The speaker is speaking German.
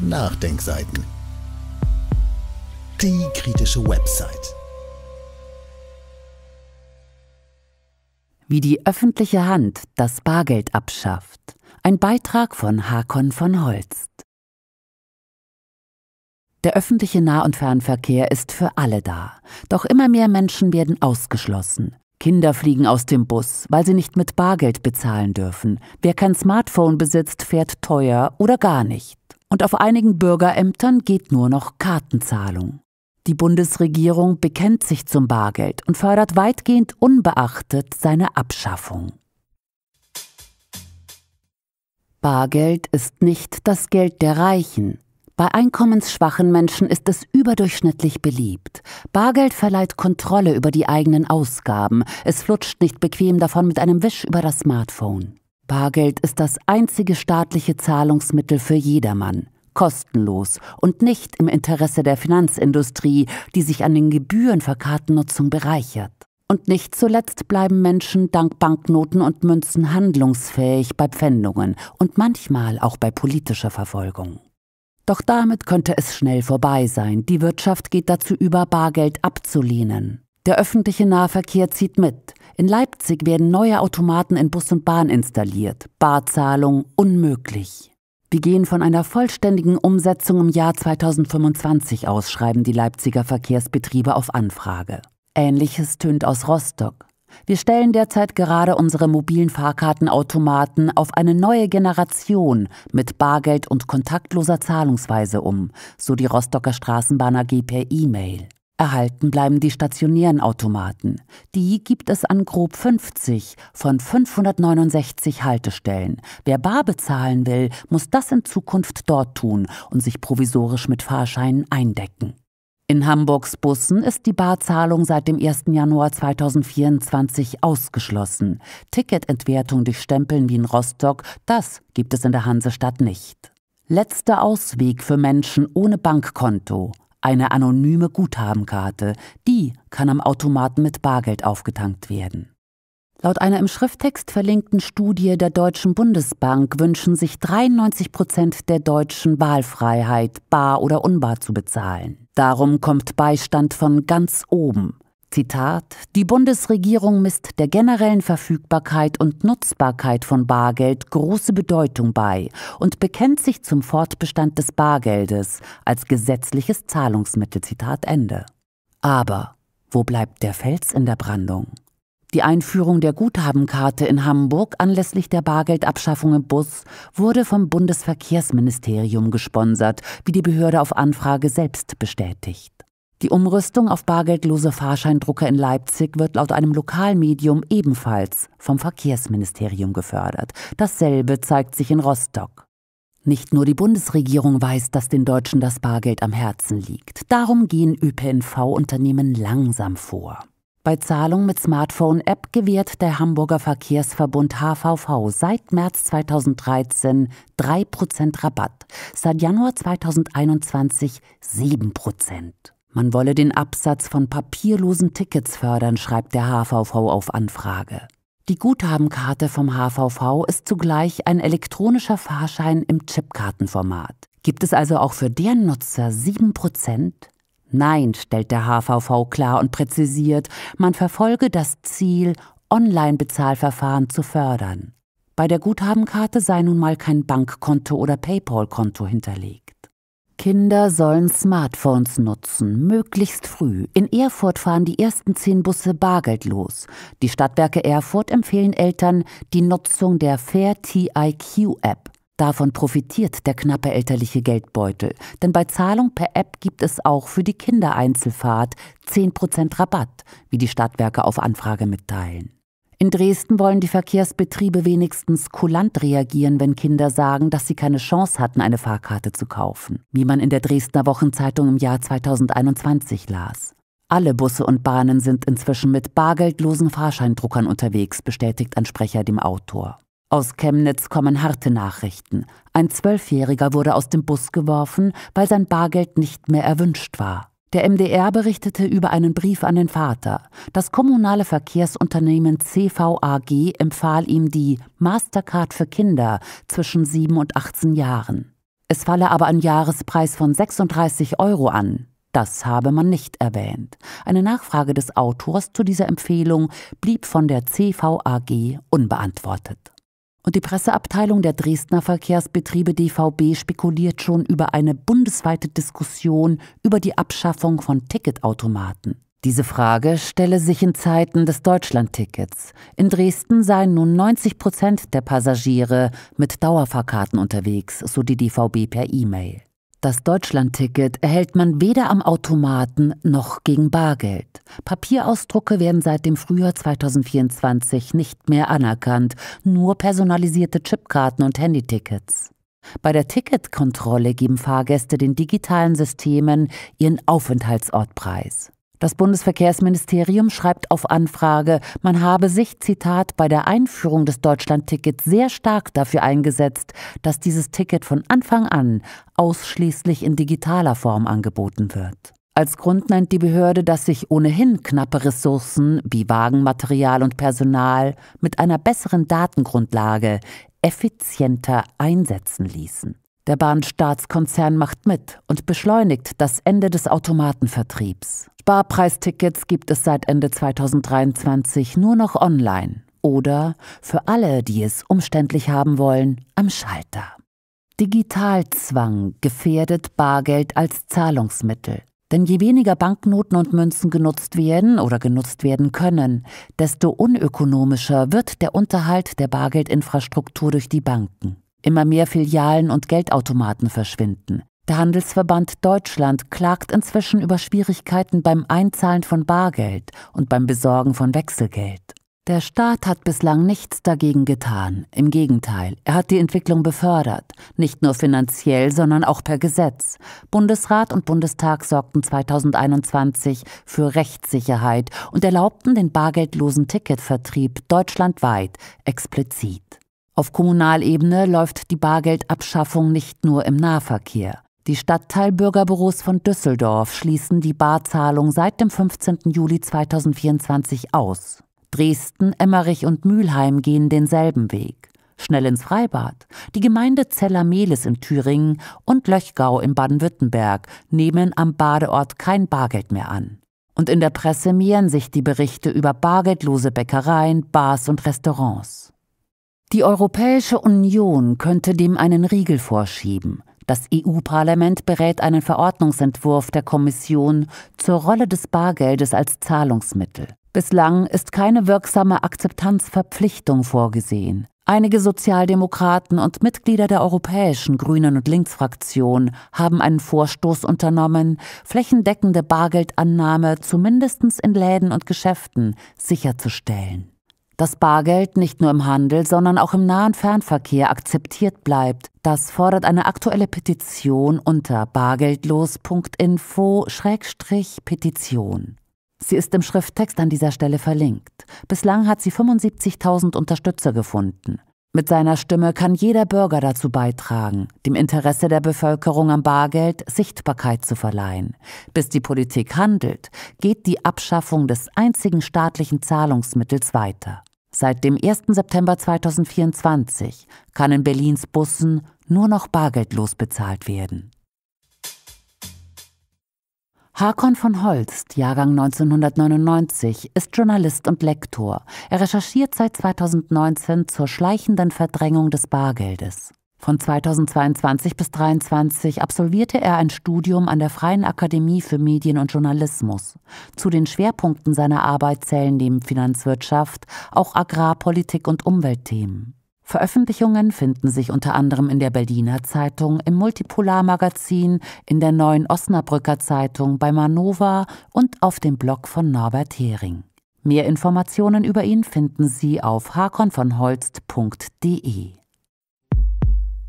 Nachdenkseiten. Die kritische Website. Wie die öffentliche Hand das Bargeld abschafft. Ein Beitrag von Hakon von Holst. Der öffentliche Nah- und Fernverkehr ist für alle da. Doch immer mehr Menschen werden ausgeschlossen. Kinder fliegen aus dem Bus, weil sie nicht mit Bargeld bezahlen dürfen. Wer kein Smartphone besitzt, fährt teuer oder gar nicht. Und auf einigen Bürgerämtern geht nur noch Kartenzahlung. Die Bundesregierung bekennt sich zum Bargeld und fördert weitgehend unbeachtet seine Abschaffung. Bargeld ist nicht das Geld der Reichen. Bei einkommensschwachen Menschen ist es überdurchschnittlich beliebt. Bargeld verleiht Kontrolle über die eigenen Ausgaben. Es flutscht nicht bequem davon mit einem Wisch über das Smartphone. Bargeld ist das einzige staatliche Zahlungsmittel für jedermann, kostenlos und nicht im Interesse der Finanzindustrie, die sich an den Gebühren für Kartennutzung bereichert. Und nicht zuletzt bleiben Menschen dank Banknoten und Münzen handlungsfähig bei Pfändungen und manchmal auch bei politischer Verfolgung. Doch damit könnte es schnell vorbei sein. Die Wirtschaft geht dazu über, Bargeld abzulehnen. Der öffentliche Nahverkehr zieht mit. In Leipzig werden neue Automaten in Bus und Bahn installiert. Barzahlung unmöglich. Wir gehen von einer vollständigen Umsetzung im Jahr 2025 aus, schreiben die Leipziger Verkehrsbetriebe auf Anfrage. Ähnliches tönt aus Rostock. Wir stellen derzeit gerade unsere mobilen Fahrkartenautomaten auf eine neue Generation mit Bargeld und kontaktloser Zahlungsweise um, so die Rostocker Straßenbahn AG per E-Mail. Erhalten bleiben die stationären Automaten. Die gibt es an grob 50 von 569 Haltestellen. Wer bar bezahlen will, muss das in Zukunft dort tun und sich provisorisch mit Fahrscheinen eindecken. In Hamburgs Bussen ist die Barzahlung seit dem 1. Januar 2024 ausgeschlossen. Ticketentwertung durch Stempeln wie in Rostock, das gibt es in der Hansestadt nicht. Letzter Ausweg für Menschen ohne Bankkonto eine anonyme Guthabenkarte, die kann am Automaten mit Bargeld aufgetankt werden. Laut einer im Schrifttext verlinkten Studie der Deutschen Bundesbank wünschen sich 93 Prozent der Deutschen Wahlfreiheit, bar oder unbar zu bezahlen. Darum kommt Beistand von ganz oben. Zitat, die Bundesregierung misst der generellen Verfügbarkeit und Nutzbarkeit von Bargeld große Bedeutung bei und bekennt sich zum Fortbestand des Bargeldes als gesetzliches Zahlungsmittel. Zitat Ende. Aber wo bleibt der Fels in der Brandung? Die Einführung der Guthabenkarte in Hamburg anlässlich der Bargeldabschaffung im Bus wurde vom Bundesverkehrsministerium gesponsert, wie die Behörde auf Anfrage selbst bestätigt. Die Umrüstung auf bargeldlose Fahrscheindrucker in Leipzig wird laut einem Lokalmedium ebenfalls vom Verkehrsministerium gefördert. Dasselbe zeigt sich in Rostock. Nicht nur die Bundesregierung weiß, dass den Deutschen das Bargeld am Herzen liegt. Darum gehen ÖPNV-Unternehmen langsam vor. Bei Zahlung mit Smartphone-App gewährt der Hamburger Verkehrsverbund HVV seit März 2013 3% Rabatt, seit Januar 2021 7%. Man wolle den Absatz von papierlosen Tickets fördern, schreibt der HVV auf Anfrage. Die Guthabenkarte vom HVV ist zugleich ein elektronischer Fahrschein im Chipkartenformat. Gibt es also auch für deren Nutzer 7%? Nein, stellt der HVV klar und präzisiert, man verfolge das Ziel, Online-Bezahlverfahren zu fördern. Bei der Guthabenkarte sei nun mal kein Bankkonto oder PayPal-Konto hinterlegt. Kinder sollen Smartphones nutzen, möglichst früh. In Erfurt fahren die ersten zehn Busse bargeldlos. Die Stadtwerke Erfurt empfehlen Eltern die Nutzung der Fair TIQ App. Davon profitiert der knappe elterliche Geldbeutel, denn bei Zahlung per App gibt es auch für die Kindereinzelfahrt 10% Rabatt, wie die Stadtwerke auf Anfrage mitteilen. In Dresden wollen die Verkehrsbetriebe wenigstens kulant reagieren, wenn Kinder sagen, dass sie keine Chance hatten, eine Fahrkarte zu kaufen, wie man in der Dresdner Wochenzeitung im Jahr 2021 las. Alle Busse und Bahnen sind inzwischen mit bargeldlosen Fahrscheindruckern unterwegs, bestätigt ein Sprecher dem Autor. Aus Chemnitz kommen harte Nachrichten. Ein Zwölfjähriger wurde aus dem Bus geworfen, weil sein Bargeld nicht mehr erwünscht war. Der MDR berichtete über einen Brief an den Vater. Das kommunale Verkehrsunternehmen CVAG empfahl ihm die Mastercard für Kinder zwischen 7 und 18 Jahren. Es falle aber ein Jahrespreis von 36 Euro an. Das habe man nicht erwähnt. Eine Nachfrage des Autors zu dieser Empfehlung blieb von der CVAG unbeantwortet. Und die Presseabteilung der Dresdner Verkehrsbetriebe DVB spekuliert schon über eine bundesweite Diskussion über die Abschaffung von Ticketautomaten. Diese Frage stelle sich in Zeiten des Deutschlandtickets. In Dresden seien nun 90 Prozent der Passagiere mit Dauerfahrkarten unterwegs, so die DVB per E-Mail. Das Deutschlandticket erhält man weder am Automaten noch gegen Bargeld. Papierausdrucke werden seit dem Frühjahr 2024 nicht mehr anerkannt, nur personalisierte Chipkarten und Handytickets. Bei der Ticketkontrolle geben Fahrgäste den digitalen Systemen ihren Aufenthaltsort preis. Das Bundesverkehrsministerium schreibt auf Anfrage, man habe sich, Zitat, bei der Einführung des Deutschlandtickets sehr stark dafür eingesetzt, dass dieses Ticket von Anfang an ausschließlich in digitaler Form angeboten wird. Als Grund nennt die Behörde, dass sich ohnehin knappe Ressourcen wie Wagenmaterial und Personal mit einer besseren Datengrundlage effizienter einsetzen ließen. Der Bahnstaatskonzern macht mit und beschleunigt das Ende des Automatenvertriebs. Sparpreistickets gibt es seit Ende 2023 nur noch online oder für alle, die es umständlich haben wollen, am Schalter. Digitalzwang gefährdet Bargeld als Zahlungsmittel. Denn je weniger Banknoten und Münzen genutzt werden oder genutzt werden können, desto unökonomischer wird der Unterhalt der Bargeldinfrastruktur durch die Banken. Immer mehr Filialen und Geldautomaten verschwinden. Der Handelsverband Deutschland klagt inzwischen über Schwierigkeiten beim Einzahlen von Bargeld und beim Besorgen von Wechselgeld. Der Staat hat bislang nichts dagegen getan. Im Gegenteil, er hat die Entwicklung befördert, nicht nur finanziell, sondern auch per Gesetz. Bundesrat und Bundestag sorgten 2021 für Rechtssicherheit und erlaubten den bargeldlosen Ticketvertrieb deutschlandweit explizit. Auf Kommunalebene läuft die Bargeldabschaffung nicht nur im Nahverkehr. Die Stadtteilbürgerbüros von Düsseldorf schließen die Barzahlung seit dem 15. Juli 2024 aus. Dresden, Emmerich und Mülheim gehen denselben Weg. Schnell ins Freibad. Die Gemeinde Zeller-Mehlis in Thüringen und Löchgau in Baden-Württemberg nehmen am Badeort kein Bargeld mehr an. Und in der Presse mehren sich die Berichte über bargeldlose Bäckereien, Bars und Restaurants. Die Europäische Union könnte dem einen Riegel vorschieben. Das EU-Parlament berät einen Verordnungsentwurf der Kommission zur Rolle des Bargeldes als Zahlungsmittel. Bislang ist keine wirksame Akzeptanzverpflichtung vorgesehen. Einige Sozialdemokraten und Mitglieder der Europäischen Grünen und Linksfraktion haben einen Vorstoß unternommen, flächendeckende Bargeldannahme zumindest in Läden und Geschäften sicherzustellen dass Bargeld nicht nur im Handel, sondern auch im nahen Fernverkehr akzeptiert bleibt. Das fordert eine aktuelle Petition unter bargeldlos.info-petition. Sie ist im Schrifttext an dieser Stelle verlinkt. Bislang hat sie 75.000 Unterstützer gefunden. Mit seiner Stimme kann jeder Bürger dazu beitragen, dem Interesse der Bevölkerung am Bargeld Sichtbarkeit zu verleihen. Bis die Politik handelt, geht die Abschaffung des einzigen staatlichen Zahlungsmittels weiter. Seit dem 1. September 2024 kann in Berlins Bussen nur noch bargeldlos bezahlt werden. Hakon von Holst, Jahrgang 1999, ist Journalist und Lektor. Er recherchiert seit 2019 zur schleichenden Verdrängung des Bargeldes. Von 2022 bis 2023 absolvierte er ein Studium an der Freien Akademie für Medien und Journalismus. Zu den Schwerpunkten seiner Arbeit zählen neben Finanzwirtschaft auch Agrarpolitik und Umweltthemen. Veröffentlichungen finden sich unter anderem in der Berliner Zeitung, im Multipolar-Magazin, in der neuen Osnabrücker Zeitung, bei Manova und auf dem Blog von Norbert Hering. Mehr Informationen über ihn finden Sie auf hakonvonholst.de.